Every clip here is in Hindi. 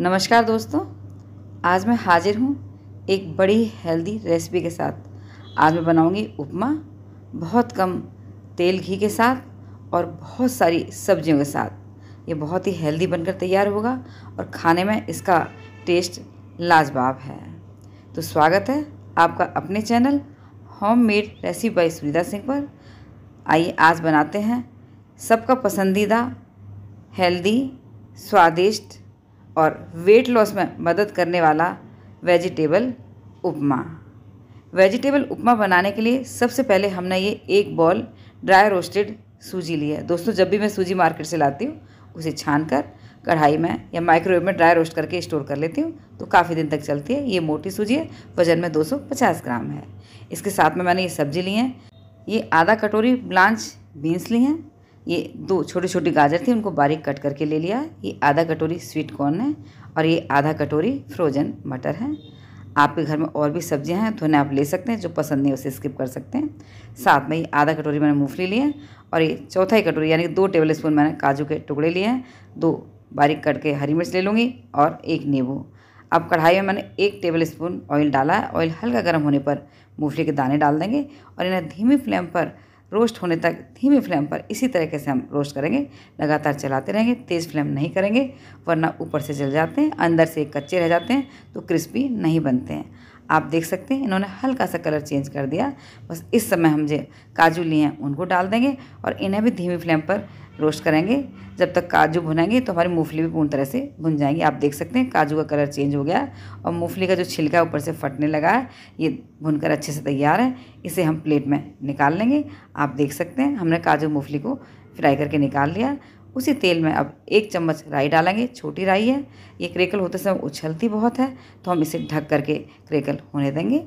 नमस्कार दोस्तों आज मैं हाजिर हूँ एक बड़ी हेल्दी रेसिपी के साथ आज मैं बनाऊँगी उपमा बहुत कम तेल घी के साथ और बहुत सारी सब्जियों के साथ ये बहुत ही हेल्दी बनकर तैयार होगा और खाने में इसका टेस्ट लाजवाब है तो स्वागत है आपका अपने channel home made recipe by Sunita Singh पर आइए आज बनाते हैं सबका पसंदीदा हेल्दी स्वादिष्ट और वेट लॉस में मदद करने वाला वेजिटेबल उपमा वेजिटेबल उपमा बनाने के लिए सबसे पहले हमने ये एक बॉल ड्राई रोस्टेड सूजी ली है दोस्तों जब भी मैं सूजी मार्केट से लाती हूँ उसे छान कर कढ़ाई में या माइक्रोवेव में ड्राई रोस्ट करके स्टोर कर लेती हूँ तो काफ़ी दिन तक चलती है ये मोटी सूजी है वजन में 250 ग्राम है इसके साथ में मैंने ये सब्जी ली है ये आधा कटोरी ब्लांच बीन्स ली हैं ये दो छोटे छोटे गाजर थे उनको बारीक कट करके ले लिया ये आधा कटोरी स्वीट कॉर्न है और ये आधा कटोरी फ्रोजन मटर है आपके घर में और भी सब्जियां हैं तो उन्हें आप ले सकते हैं जो पसंद नहीं उसे स्किप कर सकते हैं साथ में ये आधा कटोरी मैंने मूंगफली ली है और ये चौथाई कटोरी यानी कि दो टेबल स्पून मैंने काजू के टुकड़े लिए हैं दो बारीक कट के हरी मिर्च ले लूँगी और एक नींबू अब कढ़ाई में मैंने एक टेबल स्पून ऑयल डाला है ऑयल हल्का गर्म होने पर मूंगफली के दाने डाल देंगे और इन्हें धीमी फ्लेम पर रोस्ट होने तक धीमी फ्लेम पर इसी तरीके से हम रोस्ट करेंगे लगातार चलाते रहेंगे तेज़ फ्लेम नहीं करेंगे वरना ऊपर से जल जाते हैं अंदर से कच्चे रह जाते हैं तो क्रिस्पी नहीं बनते हैं आप देख सकते हैं इन्होंने हल्का सा कलर चेंज कर दिया बस इस समय हम जो काजू लिए हैं उनको डाल देंगे और इन्हें भी धीमी फ्लेम पर रोस्ट करेंगे जब तक काजू भुनेंगे तो हमारी मूंगफली भी पूर्ण तरह से भुन जाएंगी आप देख सकते हैं काजू का कलर चेंज हो गया है और मूंगफली का जो छिलका ऊपर से फटने लगा है ये भुनकर अच्छे से तैयार है इसे हम प्लेट में निकाल लेंगे आप देख सकते हैं हमने काजू मूंगफली को फ्राई करके निकाल लिया उसी तेल में अब एक चम्मच राई डालेंगे छोटी राई है ये क्रेकल होते समय उछलती बहुत है तो हम इसे ढक करके क्रेकल होने देंगे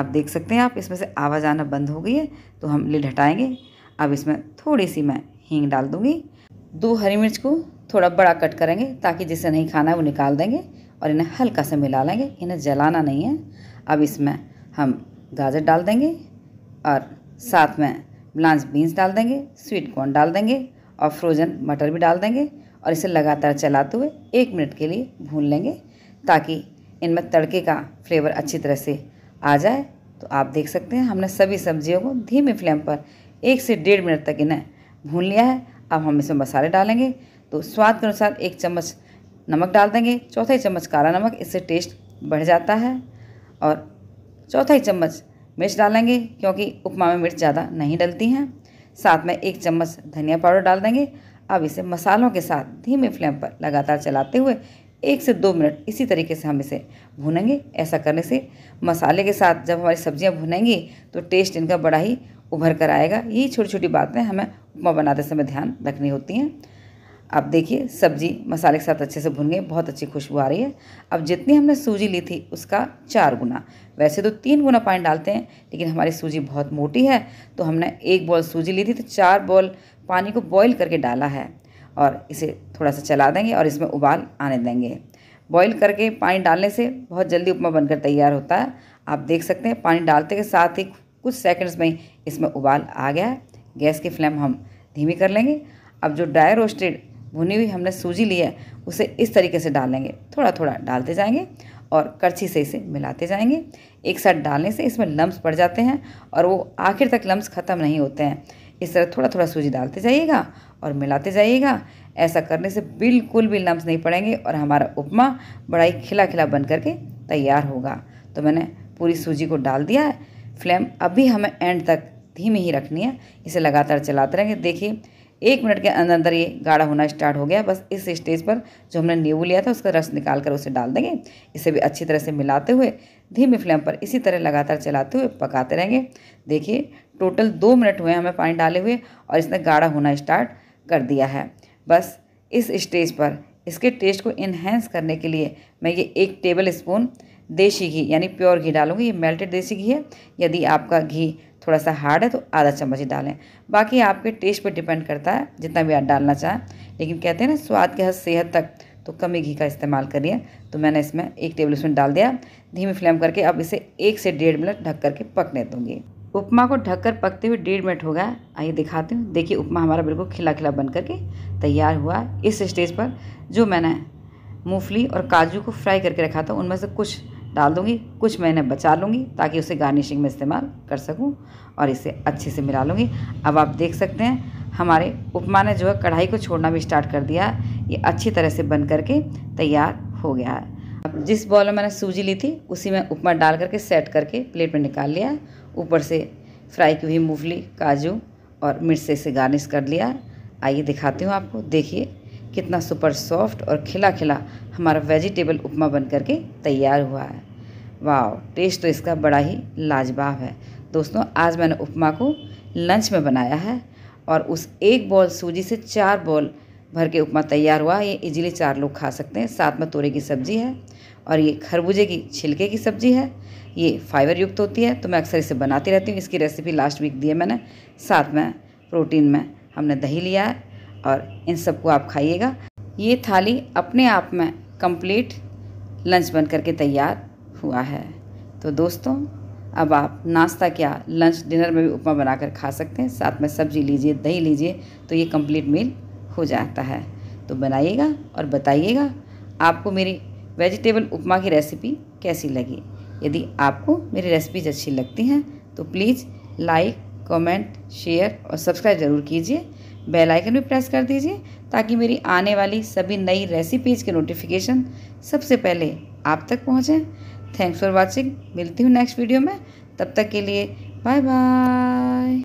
आप देख सकते हैं आप इसमें से आवाज़ आना बंद हो गई है तो हम लिड हटाएँगे अब इसमें थोड़ी सी मैं हींग डाल दूँगी दो हरी मिर्च को थोड़ा बड़ा कट करेंगे ताकि जिसे नहीं खाना है वो निकाल देंगे और इन्हें हल्का सा मिला लेंगे इन्हें जलाना नहीं है अब इसमें हम गाजर डाल देंगे और साथ में ब्लांच बीन्स डाल देंगे स्वीट कॉर्न डाल देंगे और फ्रोज़न मटर भी डाल देंगे और इसे लगातार चलाते हुए एक मिनट के लिए भून लेंगे ताकि इनमें तड़के का फ्लेवर अच्छी तरह से आ जाए तो आप देख सकते हैं हमने सभी सब्जियों को धीमी फ्लेम पर एक से डेढ़ मिनट तक इन्हें भून लिया है अब हम इसमें मसाले डालेंगे तो स्वाद के अनुसार एक चम्मच नमक डाल देंगे चौथाई चम्मच काला नमक इससे टेस्ट बढ़ जाता है और चौथाई चम्मच मिर्च डालेंगे क्योंकि उपमा में मिर्च ज़्यादा नहीं डलती हैं साथ में एक चम्मच धनिया पाउडर डाल देंगे अब इसे मसालों के साथ धीमे फ्लेम पर लगातार चलाते हुए एक से दो मिनट इसी तरीके से हम इसे भुनेंगे ऐसा करने से मसाले के साथ जब हमारी सब्जियां भुनेंगी तो टेस्ट इनका बड़ा ही उभर कर आएगा यही छोटी छोटी बातें हमें उपमा बनाते समय ध्यान रखनी होती हैं अब देखिए सब्जी मसाले के साथ अच्छे से भुन गए बहुत अच्छी खुशबू आ रही है अब जितनी हमने सूजी ली थी उसका चार गुना वैसे तो तीन गुना पानी डालते हैं लेकिन हमारी सूजी बहुत मोटी है तो हमने एक बॉल सूजी ली थी तो चार बॉल पानी को बॉईल करके डाला है और इसे थोड़ा सा चला देंगे और इसमें उबाल आने देंगे बॉयल करके पानी डालने से बहुत जल्दी उपमा बनकर तैयार होता है आप देख सकते हैं पानी डालते के साथ ही कुछ सेकेंड्स में ही इसमें उबाल आ गया है गैस की फ्लेम हम धीमी कर लेंगे अब जो ड्राई रोस्टेड भुनी हुई हमने सूजी ली है उसे इस तरीके से डालेंगे थोड़ा थोड़ा डालते जाएंगे और करछी से इसे मिलाते जाएंगे एक साथ डालने से इसमें लम्ब पड़ जाते हैं और वो आखिर तक लम्ब ख़त्म नहीं होते हैं इस तरह थोड़ा थोड़ा सूजी डालते जाइएगा और मिलाते जाइएगा ऐसा करने से बिल्कुल भी लम्ब नहीं पड़ेंगे और हमारा उपमा बड़ा ही खिला खिला बन करके तैयार होगा तो मैंने पूरी सूजी को डाल दिया है फ्लेम अभी हमें एंड तक धीमी ही रखनी है इसे लगातार चलाते रहेंगे देखिए एक मिनट के अंदर अंदर ये गाढ़ा होना स्टार्ट हो गया बस इस स्टेज पर जो हमने नींबू लिया था उसका रस निकाल कर उसे डाल देंगे इसे भी अच्छी तरह से मिलाते हुए धीमी फ्लेम पर इसी तरह लगातार चलाते हुए पकाते रहेंगे देखिए टोटल दो मिनट हुए हमें पानी डाले हुए और इसने गाढ़ा होना स्टार्ट कर दिया है बस इस स्टेज पर इसके टेस्ट को इन्हेंस करने के लिए मैं ये एक टेबल स्पून देसी घी यानी प्योर घी डालूंगी ये मेल्टेड देसी घी है यदि आपका घी थोड़ा सा हार्ड है तो आधा चम्मच ही डालें बाकी आपके टेस्ट पर डिपेंड करता है जितना भी आप डालना चाहें लेकिन कहते हैं ना स्वाद के हद सेहत तक तो कम ही घी का इस्तेमाल करिए तो मैंने इसमें एक टेबल स्पून डाल दिया धीमी फ्लेम करके अब इसे एक से डेढ़ मिनट ढक करके पकने दूँगी उपमा को ढककर पकते हुए डेढ़ मिनट हो गया आइए दिखाती हूँ देखिए उपमा हमारा बिल्कुल खिला खिला बन करके तैयार हुआ इस स्टेज पर जो मैंने मूंगफली और काजू को फ्राई करके रखा था उनमें से कुछ डाल दूँगी कुछ मैंने बचा लूँगी ताकि उसे गार्निशिंग में इस्तेमाल कर सकूँ और इसे अच्छे से मिला लूँगी अब आप देख सकते हैं हमारे उपमा ने जो है कढ़ाई को छोड़ना भी स्टार्ट कर दिया है ये अच्छी तरह से बन करके तैयार हो गया है अब जिस बॉल में मैंने सूजी ली थी उसी में उपमा डाल करके सेट करके प्लेट में निकाल लिया ऊपर से फ्राई की हुई मूंगफली काजू और मिर्च से इसे गार्निश कर लिया आइए दिखाती हूँ आपको देखिए कितना सुपर सॉफ्ट और खिला खिला हमारा वेजिटेबल उपमा बन करके तैयार हुआ है वाह टेस्ट तो इसका बड़ा ही लाजवाब है दोस्तों आज मैंने उपमा को लंच में बनाया है और उस एक बॉल सूजी से चार बॉल भर के उपमा तैयार हुआ ये इजीली चार लोग खा सकते हैं साथ में तोरे की सब्ज़ी है और ये खरबूजे की छिलके की सब्ज़ी है ये फाइबर युक्त होती है तो मैं अक्सर इसे बनाती रहती हूँ इसकी रेसिपी लास्ट वीक दी है मैंने साथ में प्रोटीन में हमने दही लिया है और इन सबको आप खाइएगा ये थाली अपने आप में कंप्लीट लंच बन करके तैयार हुआ है तो दोस्तों अब आप नाश्ता क्या लंच डिनर में भी उपमा बनाकर खा सकते हैं साथ में सब्जी लीजिए दही लीजिए तो ये कंप्लीट मील हो जाता है तो बनाइएगा और बताइएगा आपको मेरी वेजिटेबल उपमा की रेसिपी कैसी लगी यदि आपको मेरी रेसिपीज अच्छी लगती हैं तो प्लीज़ लाइक कमेंट शेयर और सब्सक्राइब ज़रूर कीजिए बेल आइकन भी प्रेस कर दीजिए ताकि मेरी आने वाली सभी नई रेसिपीज़ के नोटिफिकेशन सबसे पहले आप तक पहुँचें थैंक्स फॉर वॉचिंग मिलती हूँ नेक्स्ट वीडियो में तब तक के लिए बाय बाय